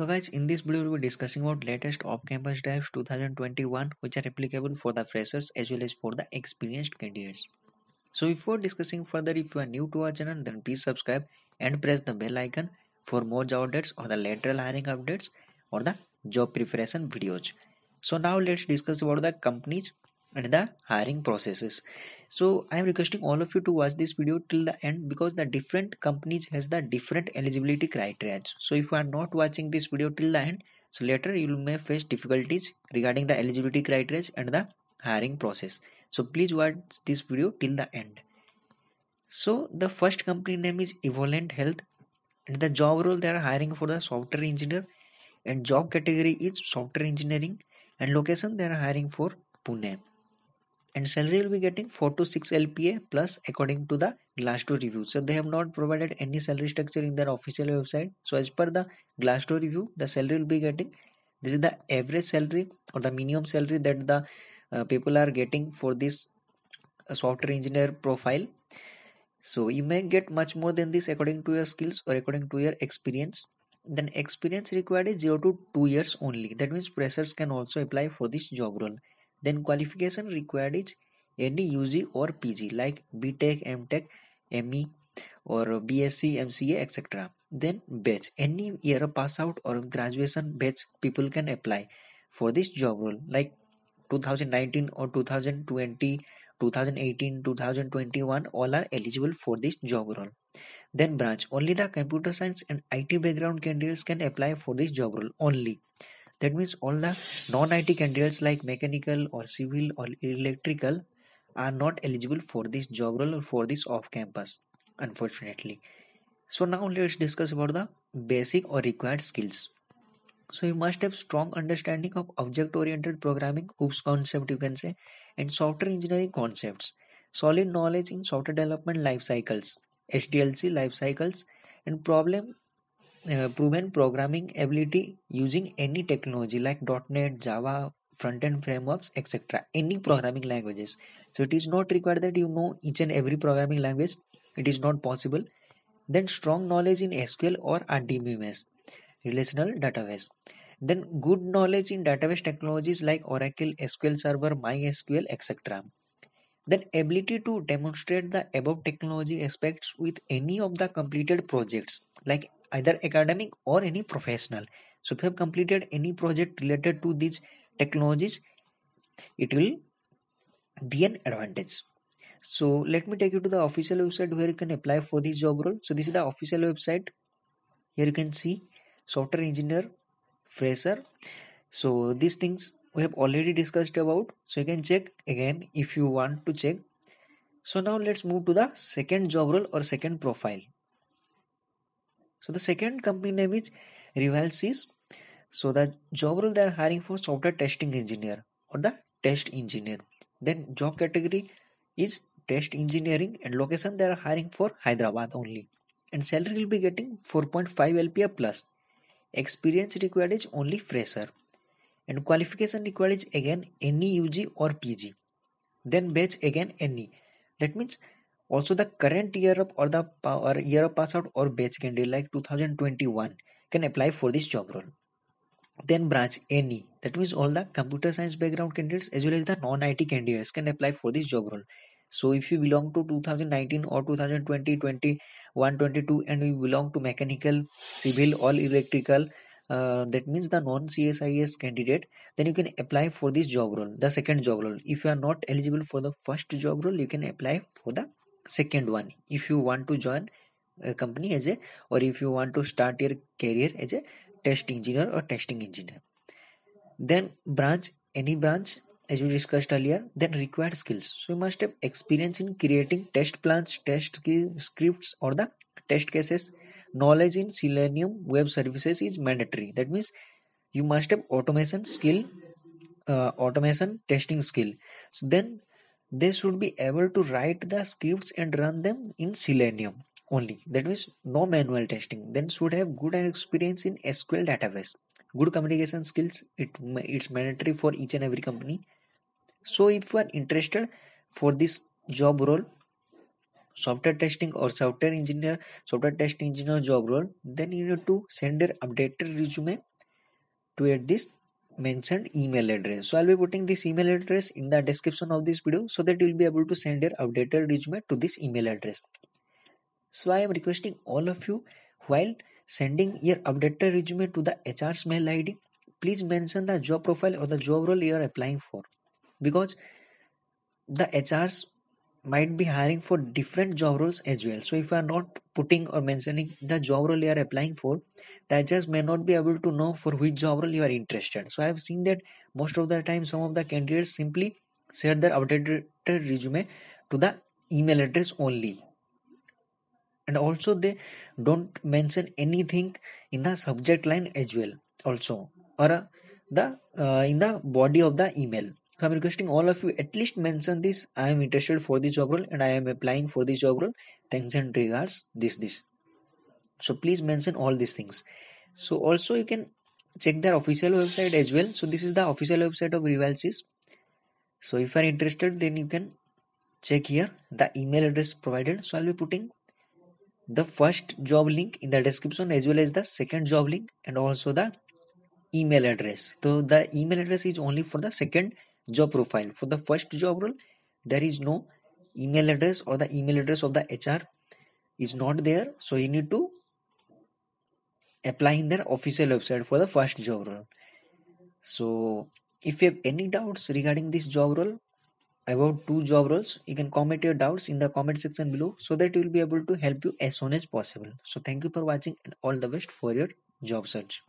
So guys, in this video we'll be discussing about latest off-campus drives 2021 which are applicable for the freshers as well as for the experienced candidates. So before discussing further, if you are new to our channel then please subscribe and press the bell icon for more job updates or the lateral hiring updates or the job preparation videos. So now let's discuss about the companies and the hiring processes so i am requesting all of you to watch this video till the end because the different companies has the different eligibility criteria so if you are not watching this video till the end so later you may face difficulties regarding the eligibility criteria and the hiring process so please watch this video till the end so the first company name is evolent health and the job role they are hiring for the software engineer and job category is software engineering and location they are hiring for pune and salary will be getting 4 to 6 LPA plus according to the Glassdoor review. So they have not provided any salary structure in their official website. So as per the Glassdoor review, the salary will be getting this is the average salary or the minimum salary that the uh, people are getting for this uh, software engineer profile. So you may get much more than this according to your skills or according to your experience. Then experience required is 0 to 2 years only. That means freshers can also apply for this job role then qualification required is any UG or PG like BTech, MTech, ME or BSc, MCA, etc. Then batch any year pass out or graduation batch people can apply for this job role like 2019 or 2020 2018 2021 all are eligible for this job role then branch only the computer science and IT background candidates can apply for this job role only that means all the non-IT candidates like mechanical or civil or electrical are not eligible for this job role or for this off-campus unfortunately so now let's discuss about the basic or required skills so you must have strong understanding of object oriented programming oops concept you can say and software engineering concepts solid knowledge in software development life cycles hdlc life cycles and problem uh, proven programming ability using any technology like .NET, Java, front-end frameworks, etc. Any programming languages. So it is not required that you know each and every programming language. It is not possible. Then strong knowledge in SQL or RDBMS, relational database. Then good knowledge in database technologies like Oracle, SQL Server, MySQL, etc then ability to demonstrate the above technology aspects with any of the completed projects like either academic or any professional so if you have completed any project related to these technologies it will be an advantage so let me take you to the official website where you can apply for this job role so this is the official website here you can see software engineer fresher so these things we have already discussed about so you can check again if you want to check so now let's move to the second job role or second profile so the second company name is Rivalsys so the job role they are hiring for software testing engineer or the test engineer then job category is test engineering and location they are hiring for Hyderabad only and salary will be getting 4.5 LPA plus experience required is only fresher and qualification required is again any UG or PG then batch again any. that means also the current year of or the or year of pass out or batch candidate like 2021 can apply for this job role then branch any. that means all the computer science background candidates as well as the non-IT candidates can apply for this job role so if you belong to 2019 or 2020 2021, 22 and you belong to mechanical civil or electrical uh, that means the non CSIS candidate, then you can apply for this job role, the second job role. If you are not eligible for the first job role, you can apply for the second one. If you want to join a company as a, or if you want to start your career as a test engineer or testing engineer. Then branch, any branch, as we discussed earlier, then required skills. So you must have experience in creating test plans, test scripts, or the test cases knowledge in selenium web services is mandatory that means you must have automation skill uh, automation testing skill so then they should be able to write the scripts and run them in selenium only that means no manual testing then should have good experience in sql database good communication skills it it's mandatory for each and every company so if you are interested for this job role software testing or software engineer software testing engineer job role then you need to send your updated resume to at this mentioned email address so i'll be putting this email address in the description of this video so that you'll be able to send your updated resume to this email address so i am requesting all of you while sending your updated resume to the hr's mail id please mention the job profile or the job role you are applying for because the hr's might be hiring for different job roles as well. So if you are not putting or mentioning the job role you are applying for, that just may not be able to know for which job role you are interested. So I have seen that most of the time some of the candidates simply share their updated resume to the email address only. And also they don't mention anything in the subject line as well also or uh, the uh, in the body of the email so I'm requesting all of you at least mention this. I am interested for this job role and I am applying for this job role. Thanks and regards. This this. So please mention all these things. So also you can check their official website as well. So this is the official website of Revalsys. So if you are interested, then you can check here the email address provided. So I'll be putting the first job link in the description as well as the second job link and also the email address. So the email address is only for the second job profile for the first job role there is no email address or the email address of the hr is not there so you need to apply in their official website for the first job role so if you have any doubts regarding this job role about two job roles you can comment your doubts in the comment section below so that you will be able to help you as soon as possible so thank you for watching and all the best for your job search